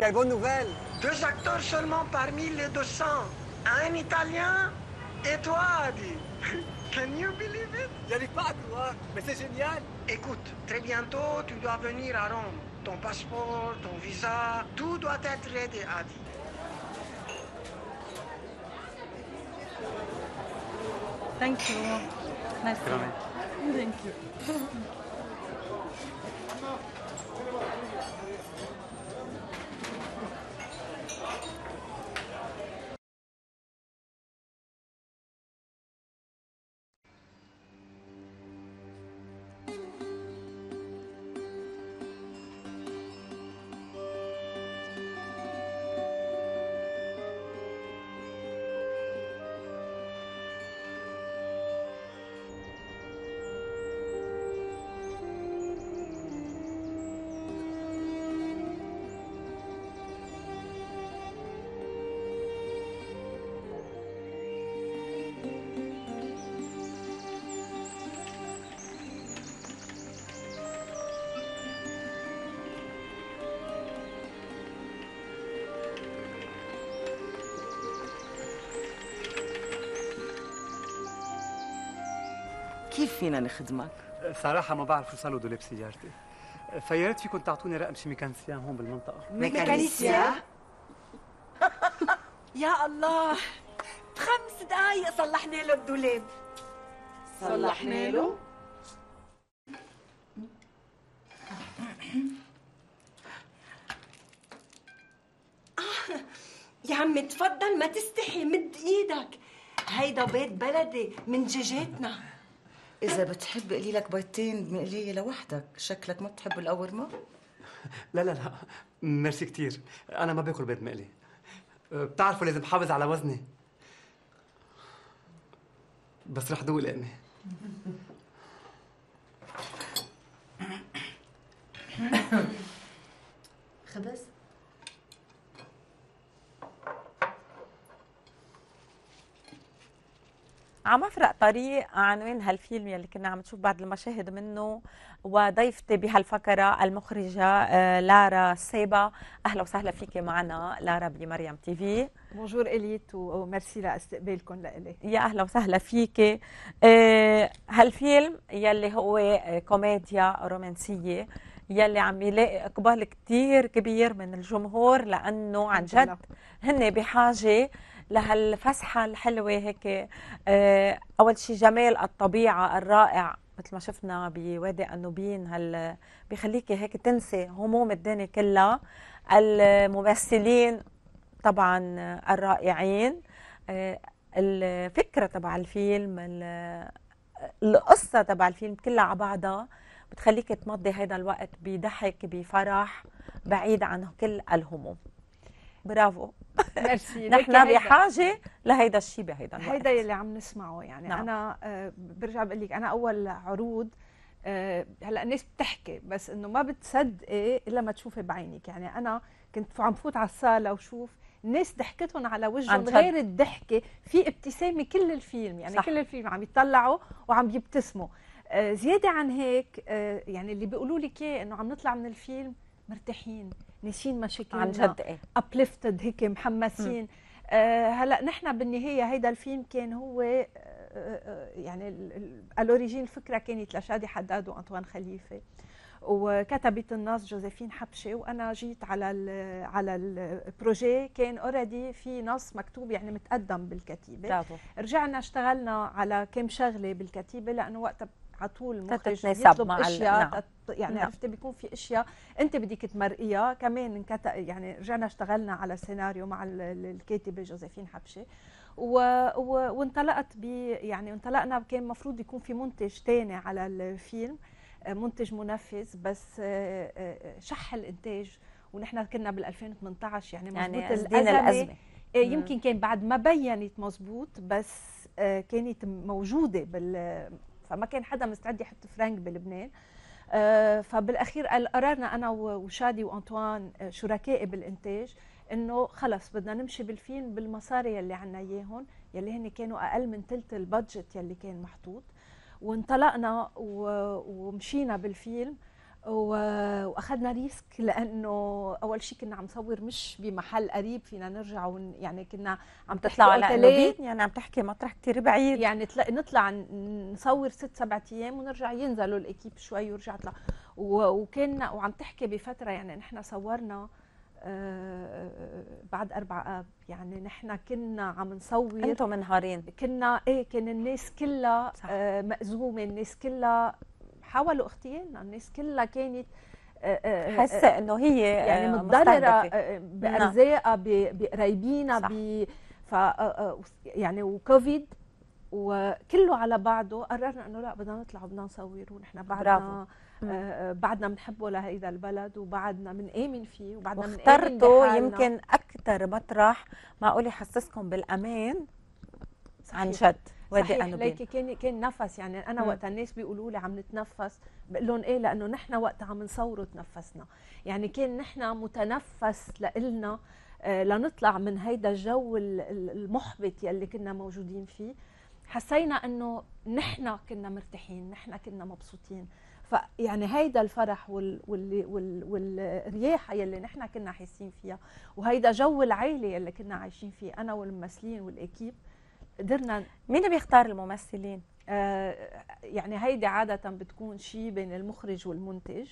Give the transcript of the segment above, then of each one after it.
Quelle bonne nouvelle Deux acteurs seulement parmi les 200. Un italien et toi, Adi. Can you believe it J'arrive pas toi. mais c'est génial. Écoute, très bientôt, tu dois venir à Rome. Ton passeport, ton visa, tout doit être aidé, Adi. Thank you. Nice Thank you. كيف فينا نخدمك؟ صراحة ما بعرف شو صار له دولاب سيارتي فيا ريت فيكم تعطوني رقم شي ميكانسيان هون بالمنطقة ميكانيسيان؟ يا الله بخمس دقايق صلحنا له الدولاب صلحنا له؟ آه، يا عمي تفضل ما تستحي مد ايدك هيدا بيت بلدي من جيجاتنا إذا بتحب قلي لك بيضتين مقلية لوحدك، شكلك ما بتحب القورمة؟ لا لا لا، ميرسي كثير، أنا ما باكل بيض مقلي. بتعرفوا لازم حافظ على وزني. بس رح دوق لأمي. عم افرق طريق عنوان هالفيلم يلي كنا عم نشوف بعض المشاهد منه وضيفتي بهالفقره المخرجه آه، لارا سيبا اهلا وسهلا فيك معنا لارا بمريم تي في بونجور اليت وميرسي لاستقبالكم لإلي يا اهلا وسهلا فيك آه، هالفيلم يلي هو آه، كوميديا رومانسيه يلي عم يلاقي اقبال كثير كبير من الجمهور لانه عن جد هن بحاجه لهالفسحه الحلوه هيك آه، اول شيء جمال الطبيعه الرائع مثل ما شفنا بوادي النوبين هال بخليكي هيك تنسي هموم الدنيا كلها الممثلين طبعا الرائعين آه، الفكره تبع الفيلم القصه تبع الفيلم كلها على بعضها بتخليك تمضي هذا الوقت بضحك بفرح بعيد عن كل الهموم برافو ميرسي نحن بحاجه لهيدا الشيء بهيدا الوقت هيدا يلي عم نسمعه يعني نعم. انا آه، برجع بقول لك انا اول عروض آه، هلا الناس بتحكي بس انه ما بتصدقي الا ما تشوفي بعينك يعني انا كنت عم فوت على الصاله وشوف الناس ضحكتهم على وجههم غير الضحكه في ابتسامه كل الفيلم يعني صح. كل الفيلم عم يطلعوا وعم يبتسموا آه، زياده عن هيك يعني اللي بيقولوا لك انه عم نطلع من الفيلم مرتاحين نسين مشاكلنا عن جد ايه ابليفتد هيك محمسين آه هلا نحن بالنهايه هيدا الفيلم كان هو آه, آه، يعني الاوريجين الفكره كانت لشادي حداد وانطوان خليفه وكتبت الناس جوزيفين حبشه وانا جيت على الـ على البروجي كان اوريدي في نص مكتوب يعني متقدم بالكتيبه رجعنا اشتغلنا على كم شغله بالكتيبه لانه وقتها على طول المخرج يطلب مع اشياء نعم. يعني نعم. عرفتي بيكون في اشياء انت بدك تمرقيها كمان انكت... يعني رجعنا اشتغلنا على سيناريو مع الكاتبه جوزيفين حبشه و... و... وانطلقت ب يعني انطلقنا كان المفروض يكون في منتج ثاني على الفيلم آه، منتج منفذ بس آه، آه، شح الانتاج ونحن كنا بال 2018 يعني مضبوط يعني الازمه يمكن كان بعد ما بينت مضبوط بس كانت موجوده بال فما كان حدا مستعد يحط فرنك بلبنان آه، فبالاخير قررنا انا وشادي وانطوان آه، شركائي بالانتاج انه خلص بدنا نمشي بالفيلم بالمصاري يلي عنا اياهم يلي هن كانوا اقل من ثلث البادجت يلي كان محطوط وانطلقنا ومشينا بالفيلم واخذنا ريسك لانه اول شيء كنا عم نصور مش بمحل قريب فينا نرجع ون يعني كنا عم تطلع على البيت يعني عم تحكي مطرح كثير بعيد يعني نطلع نصور ست سبعة ايام ونرجع ينزلوا الاكيب شوي ورجع طلع وكان وعم تحكي بفتره يعني نحن صورنا آه، بعد أربع أب يعني نحن كنا عم نصور أنتم منهارين كنا إيه كان الناس كلها آه، مأزومة الناس كلها حاولوا اغتيالنا يعني الناس كلها كانت آه، آه، آه، حاسه انه هي يعني متضرره بارزاقها نعم. بقرايبينا ب ف يعني وكوفيد وكله على بعضه قررنا انه لا بدنا نطلع وبدنا نصور ونحن بعدنا آه بعدنا بنحبه لهيدا البلد وبعدنا بنآمن فيه وبعدنا اخترته يمكن اكثر مطرح معقول يحسسكم بالامان عن جد وهذا انه ليكي كان كان نفس يعني انا وقت الناس بيقولوا لي عم نتنفس بقول لهم ايه لانه نحن وقت عم نصوره تنفسنا يعني كان نحن متنفس لإلنا آه، لنطلع من هيدا الجو المحبط يلي كنا موجودين فيه حسينا انه نحن كنا مرتاحين نحن كنا مبسوطين فيعني هيدا الفرح وال وال وال والرياحه يلي نحن كنا حاسين فيها وهيدا جو العيله يلي كنا عايشين فيه انا والممثلين والاكيب قدرنا مين بيختار الممثلين؟ آه، يعني هيدي عادة بتكون شيء بين المخرج والمنتج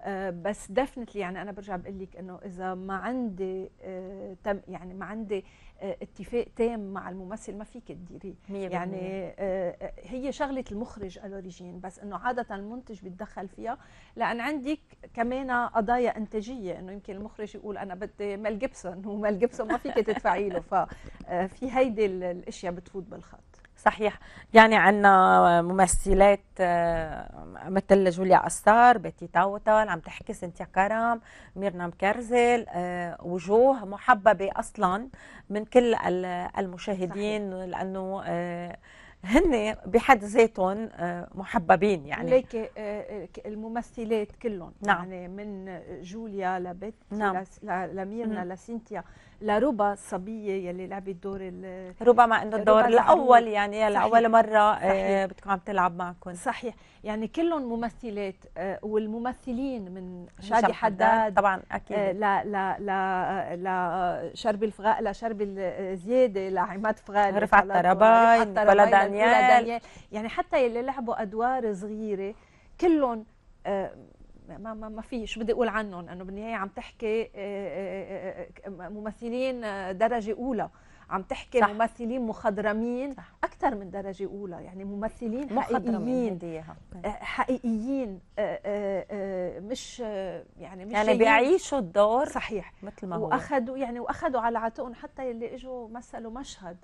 آه بس دفنتلي يعني أنا برجع بقول لك إنه إذا ما عندي آه، تم يعني ما عندي آه، اتفاق تام مع الممثل ما فيك تديريه يعني آه، آه، هي شغله المخرج الاوريجين بس انه عاده المنتج بيتدخل فيها لان عندك كمان قضايا انتاجيه انه يمكن المخرج يقول انا بدي مال جيبسون ومال جيبسون ما فيك تدفعي له ففي هيدي الاشياء بتفوت بالخط صحيح يعني عندنا ممثلات آه، مثل جوليا أستار بيتي تاوتل عم تحكي سنتيا كرم ميرنا مكرزل آه، وجوه محببة أصلا من كل المشاهدين صحيح. لأنه آه، هن بحد ذاتهم محببين يعني ليك الممثلات كلهم نعم. يعني من جوليا لبيت نعم. لميرنا لسينتيا لربا الصبيه يلي لعبت دور ربا مع انه الدور الاول يعني لاول مره آه، بتكون عم تلعب معكم صحيح يعني كلهم ممثلات آه، والممثلين من شادي حداد طبعا اكيد ل ل ل لشربي الفغا لشربي آه، زياده لعماد فغالي رفعت طرباي ولا دانيال يعني حتى يلي لعبوا ادوار صغيره كلهم ما ما, ما في شو بدي اقول عنهم انه بالنهايه عم تحكي آه، آه، آه، ممثلين درجه اولى عم تحكي صح. ممثلين مخضرمين صح. اكثر من درجه اولى يعني ممثلين حقيقيين حقيقيين مش يعني مش يعني بيعيشوا الدور صحيح مثل ما هو واخذوا يعني واخذوا على عاتقهم حتى اللي اجوا مثلوا مشهد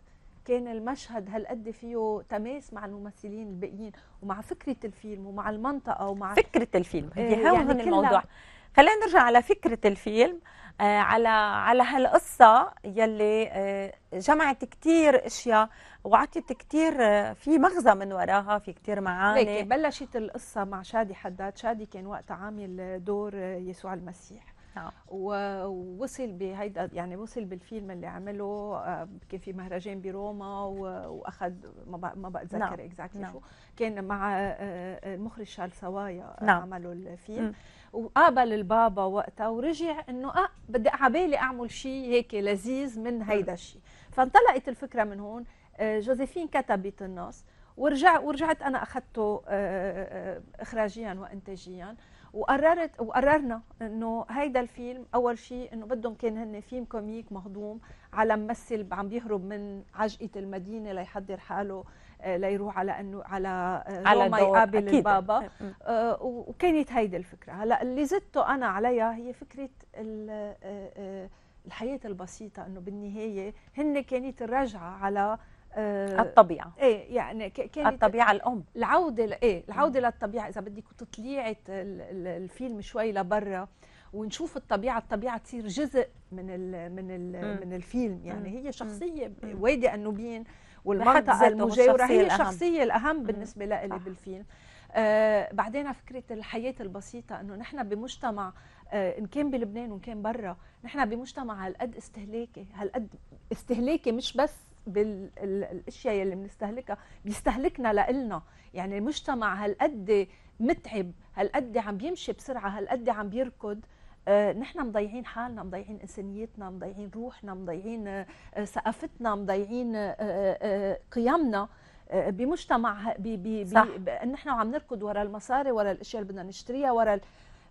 كان المشهد هالقد فيه تماس مع الممثلين الباقيين ومع فكره الفيلم ومع المنطقه ومع فكره الفيلم هي آه، هون يعني الموضوع خلينا نرجع على فكره الفيلم آه على على هالقصه يلي آه جمعت كثير اشياء وعطت كثير آه في مغزى من وراها في كثير معاني بلشت القصه مع شادي حداد شادي كان وقتها عامل دور آه، يسوع المسيح نعم. ووصل بهيدا يعني وصل بالفيلم اللي عمله آه، كان في مهرجان بروما واخذ ما بتذكر نعم. اكزاكتلي نعم. شو كان مع آه، آه، المخرج شارل سوايا نعم. عملوا الفيلم وقابل البابا وقتها ورجع انه اه بدي عبالي اعمل شيء هيك لذيذ من هيدا الشيء فانطلقت الفكره من هون جوزيفين كتبت النص ورجع ورجعت انا اخذته اخراجيا وانتاجيا وقررت وقررنا انه هيدا الفيلم اول شيء انه بدهم كان هن فيلم كوميك مهضوم على ممثل عم بيهرب من عجقه المدينه ليحضر حاله آه، ليروح على انه على آه، على ما يقابل أكيد. البابا آه، وكانت هيدي الفكره هلا اللي زدته انا عليها هي فكره الحياه البسيطه انه بالنهايه هن كانت الرجعه على آه، الطبيعه ايه يعني كانت الطبيعه الام العوده ايه العوده للطبيعه اذا بدك تطليعه الفيلم شوي لبرا ونشوف الطبيعه الطبيعه تصير جزء من الـ من الـ من الفيلم يعني هي شخصيه وادي النوبين والمنطقه المجاوره هي الشخصيه الاهم بالنسبه لي بالفيلم آه بعدين فكره الحياه البسيطه انه نحن بمجتمع آه ان كان بلبنان وان كان برا نحن بمجتمع هالقد استهلاكي هالقد استهلاكي مش بس بالاشياء اللي بنستهلكها بيستهلكنا لإلنا يعني المجتمع هالقد متعب هالقد عم بيمشي بسرعه هالقد عم بيركض آه، نحن مضيعين حالنا مضيعين انسانيتنا مضيعين روحنا مضيعين آه، ثقافتنا مضيعين آه، قيمنا بمجتمع بي بي صح. بي نحن عم نركض ورا المصاري ورا الاشياء اللي بدنا نشتريها ورا ال...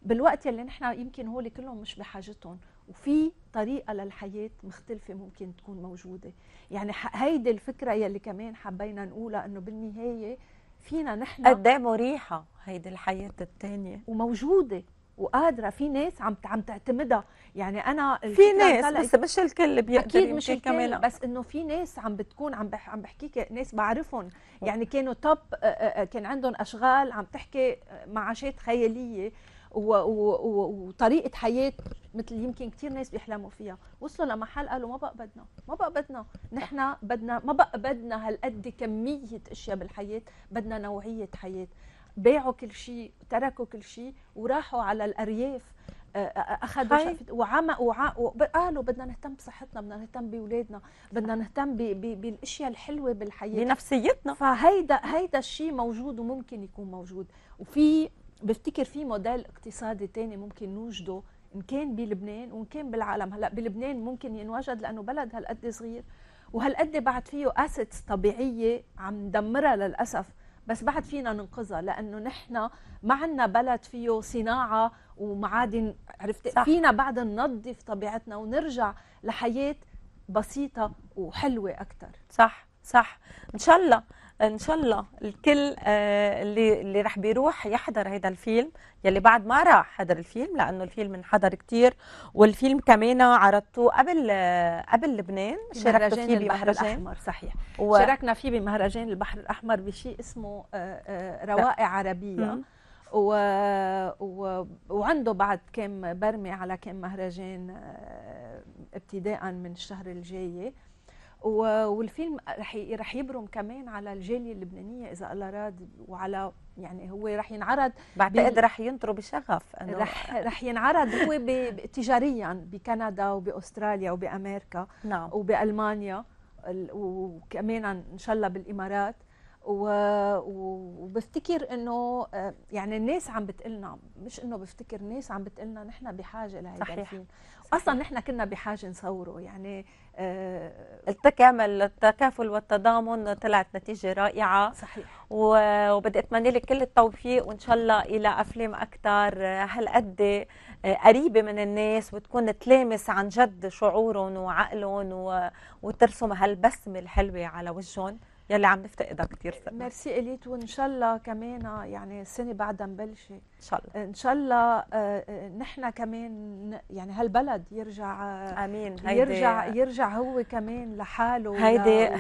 بالوقت اللي نحن يمكن هول كلهم مش بحاجتهم وفي طريقه للحياه مختلفه ممكن تكون موجوده يعني هيدي الفكره يلي كمان حبينا نقولها انه بالنهايه فينا نحن قد إيه مريحه هيدي الحياه الثانيه وموجوده وقادره في ناس عم عم تعتمدها يعني انا في ناس بس مش الكل بيقدر اكيد مش الكل كمان بس انه في ناس عم بتكون عم بح عم بحكيك ناس بعرفهم يعني كانوا توب كان عندهم اشغال عم تحكي معاشات خياليه وطريقه حياه مثل يمكن كثير ناس بيحلموا فيها وصلوا لمحل قالوا ما بقى بدنا ما بقى بدنا نحن بدنا ما بقى بدنا هالقد كميه اشياء بالحياه بدنا نوعيه حياه باعوا كل شيء تركوا كل شيء وراحوا على الارياف آه، آه، آه، اخذوا وعمى وع... قالوا بدنا نهتم بصحتنا بدنا نهتم باولادنا بدنا نهتم ب... ب... بالاشياء الحلوه بالحياه بنفسيتنا فهيدا هيدا الشيء موجود وممكن يكون موجود وفي بفتكر في موديل اقتصادي تاني ممكن نوجده ان كان بلبنان وان كان بالعالم هلا بلبنان ممكن ينوجد لانه بلد هالقد صغير وهالقد بعد فيه اسيتس طبيعيه عم ندمرها للاسف بس بعد فينا ننقذها لانه نحن ما عندنا بلد فيه صناعه ومعادن عرفت صح. فينا بعد ننظف طبيعتنا ونرجع لحياه بسيطه وحلوه اكثر صح صح ان شاء الله ان شاء الله الكل آه، اللي اللي راح بيروح يحضر هذا الفيلم يلي بعد ما راح حضر الفيلم لانه الفيلم انحضر كثير والفيلم كمان عرضتوه قبل آه، قبل لبنان شاركت فيه بمهرجان البحر الاحمر صحيح و... شاركنا فيه بمهرجان البحر الاحمر بشيء اسمه آه، روائع عربيه و... و... وعنده بعد كم برمي على كم مهرجان ابتداء من الشهر الجاي والفيلم رح رح يبرم كمان على الجاليه اللبنانيه اذا الله راد وعلى يعني هو رح ينعرض بعتقد رح ينطروا بشغف انه رح رح ينعرض هو تجاريا بكندا وباستراليا وبامريكا نعم وبالمانيا وكمان ان شاء الله بالامارات وبفتكر انه آه، يعني الناس عم بتقلنا مش انه بفتكر الناس عم بتقلنا نحن بحاجه لهيدا صحيح. الفيلم اصلا نحن كنا بحاجه نصوره يعني آه التكامل التكافل والتضامن طلعت نتيجه رائعه صحيح وبدي اتمنى لك كل التوفيق وان شاء الله الى افلام اكثر هالقد آه، قريبه من الناس وتكون تلامس عن جد شعورهم وعقلهم وترسم هالبسمه الحلوه على وجههم يلي عم نفتقدها كثير سنة. ميرسي اليت وان شاء الله كمان آه، يعني السنه بعدها مبلشه ان شاء الله ان شاء الله آه، آه، نحن كمان يعني هالبلد يرجع امين هيدي يرجع يرجع هو كمان لحاله هيدي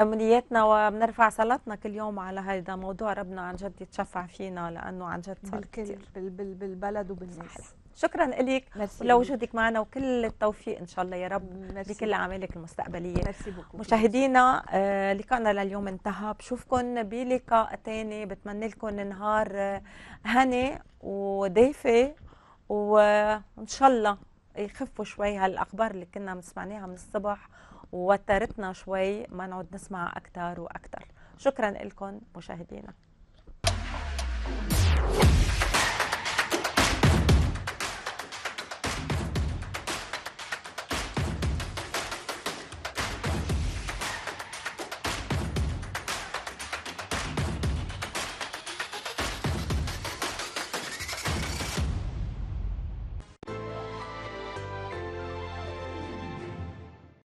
امنياتنا وبنرفع صلاتنا كل يوم على هيدا موضوع ربنا عن جد يتشفع فينا لانه عن جد صار بالكل بال بال بالبلد وبالناس صحيح. شكرا لك ولوجودك معنا وكل التوفيق ان شاء الله يا رب بكل اعمالك المستقبليه ميرسي بوكو مشاهدينا آه، لقائنا لليوم انتهى بشوفكم بلقاء ثاني بتمنى لكم نهار آه، هني ودافي وان شاء الله يخفوا شوي هالاخبار اللي كنا مسمعناها من الصبح وترتنا شوي ما نعود نسمع اكثر واكثر شكرا لكم مشاهدينا